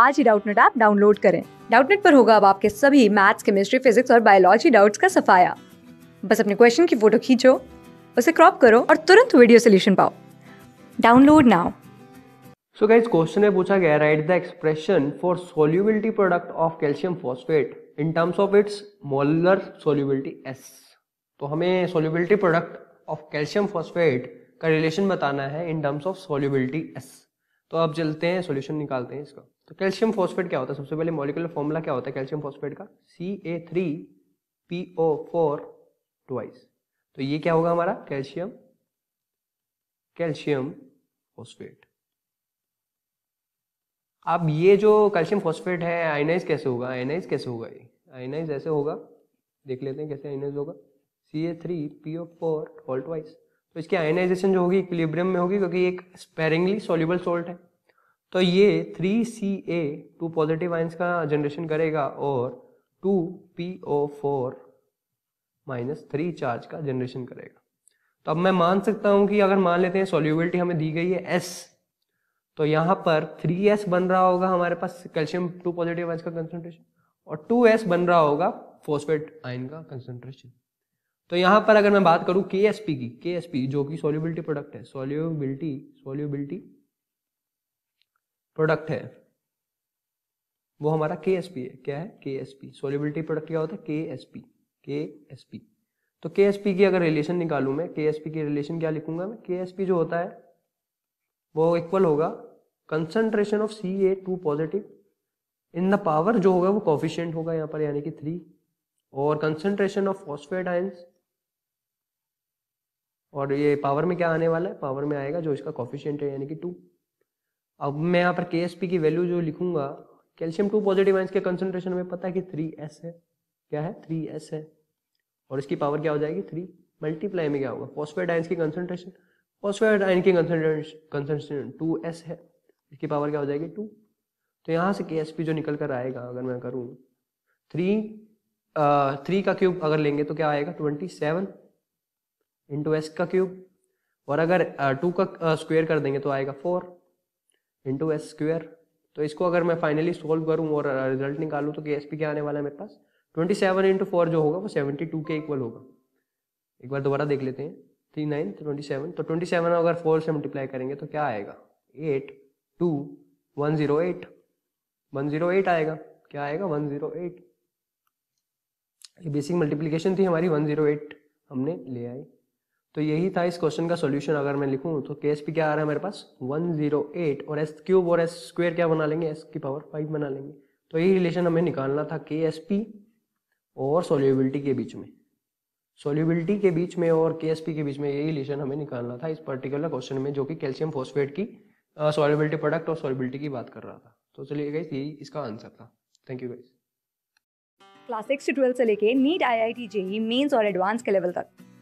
आज ही Doubtnut app download करें डाउटनेट पर होगा अब आपके सभी मैथ्स केमिस्ट्री फिजिक्स और बायोलॉजी डाउट्स का सफाया बस अपने क्वेश्चन की फोटो खींचो उसे क्रॉप करो और तुरंत वीडियो सोल्यूशन पाओ download now so guys question है पूछा गया write the expression for solubility product of calcium phosphate in terms of its molar solubility S तो हमें solubility product of calcium phosphate का रिलेशन बताना है in terms of solubility S तो अब चलते हैं सोल्यूशन निकालते हैं इसका तो कैल्शियम फॉस्फेट क्या होता है सबसे पहले मॉलिकुलर फॉर्मूला क्या होता है कैल्शियम फॉस्फेट का C A three P O four twice तो ये क्या होगा हमारा कैल्शियम कैल्शियम फॉस्फेट अब ये जो कैल्शियम फॉस्फेट है आयनाइज कैसे होगा आयनाइज कैसे होगा ये आयनाइज ऐसे होगा देख लेते हैं कैसे आयनाइज होगा C A three P O four salt तो इसकी आयनाइजेशन जो होगी इक्विलिब्रियम में होगी क्योंकि एक स्पेरिंगली सोल्यूबल सोल्ट है तो ये three C A two positive ions का जनरेशन करेगा और two P O four minus three charge का जनरेशन करेगा तो अब मैं मान सकता हूं कि अगर मान लेते हैं सोल्यूबिलिटी हमें दी गई है एस तो यहाँ पर 3s बन रहा होगा हमारे पास कैल्शियम टू पॉजिटिव आइंस का कंसेंट्रेशन और 2s बन रहा होगा फोस्फेट आइन का कंसेंट्रेशन तो यहां पर अगर मैं बात करूं के की के जो कि सोल्यूबिलिटी प्रोडक्ट है सोल्यूबिलिटी सोल्यूबिलिटी प्रोडक्ट है वो हमारा के है क्या है K S P solubility product क्या होता है K S P K S P तो के एस पी की अगर रिलेशन निकालू मैं के एस पी की रिलेशन क्या लिखूंगा मैं के एस पी जो होता है वो इक्वल होगा concentration of C A two positive in the power जो होगा वो कॉफिशियंट होगा यहाँ पर यानी कि थ्री और कंसनट्रेशन ऑफ फॉस्फेट आयंस और ये पावर में क्या आने वाला है पावर में आएगा जो इसका कॉफिशियंट है यानी कि टू अब मैं यहाँ पर के की वैल्यू जो लिखूंगा कैल्शियम टू पॉजिटिव आइंस के कंसनट्रेशन में पता है कि थ्री एस है क्या है थ्री एस है और इसकी पावर क्या हो जाएगी थ्री मल्टीप्लाई में क्या होगा फॉस्फेट आइंस की कंसनट्रेशन फॉस्फेट आइन की कंसनट्रेशन टू एस है इसकी पावर क्या हो जाएगी टू तो यहाँ से के जो निकल कर आएगा अगर मैं करूँ थ्री थ्री का क्यूब अगर लेंगे तो क्या आएगा ट्वेंटी सेवन इंटू एस का क्यूब और अगर टू का स्क्वेयर कर देंगे तो आएगा फोर इंटू एस स्क्वेयर तो इसको अगर मैं फाइनली सोल्व करूँ और रिजल्ट uh, निकालूँ तो के एस पी क्या आने वाला है मेरे पास ट्वेंटी सेवन इंटू फोर जो होगा वो सेवेंटी टू के इक्वल होगा एक बार दोबारा देख लेते हैं थ्री नाइन ट्वेंटी सेवन तो ट्वेंटी सेवन अगर फोर से मल्टीप्लाई करेंगे तो क्या आएगा eight two one zero eight one zero eight आएगा क्या आएगा वन जीरो एट ये बेसिक मल्टीप्लीकेशन थी हमारी वन जीरो एट हमने ले आई तो यही था इस क्वेश्चन का सोल्यूशन अगर मैं लिखूँ तो के एस पी क्या आ रहा है मेरे पास वन जीरो एट और एस क्यूब और एस स्क्वेयर क्या बना लेंगे एस की पावर फाइव बना लेंगे तो यही रिलेशन हमें निकालना था के एस पी और सोल्यूबिलिटी के बीच में सोल्यूबिलिटी के बीच में और के एस पी के बीच में यही रिलेशन हमें निकालना था इस पर्टिकुलर क्वेश्चन में जो कि कैल्शियम फोस्फेट की सोल्यूबिलिटी प्रोडक्ट और सोल्यूबिलिटी की बात कर रहा था तो चलिए गाइस यही इसका आंसर था thank you guys class six से लेके NEET I I T JEE mains और एडवांस के लेवल तक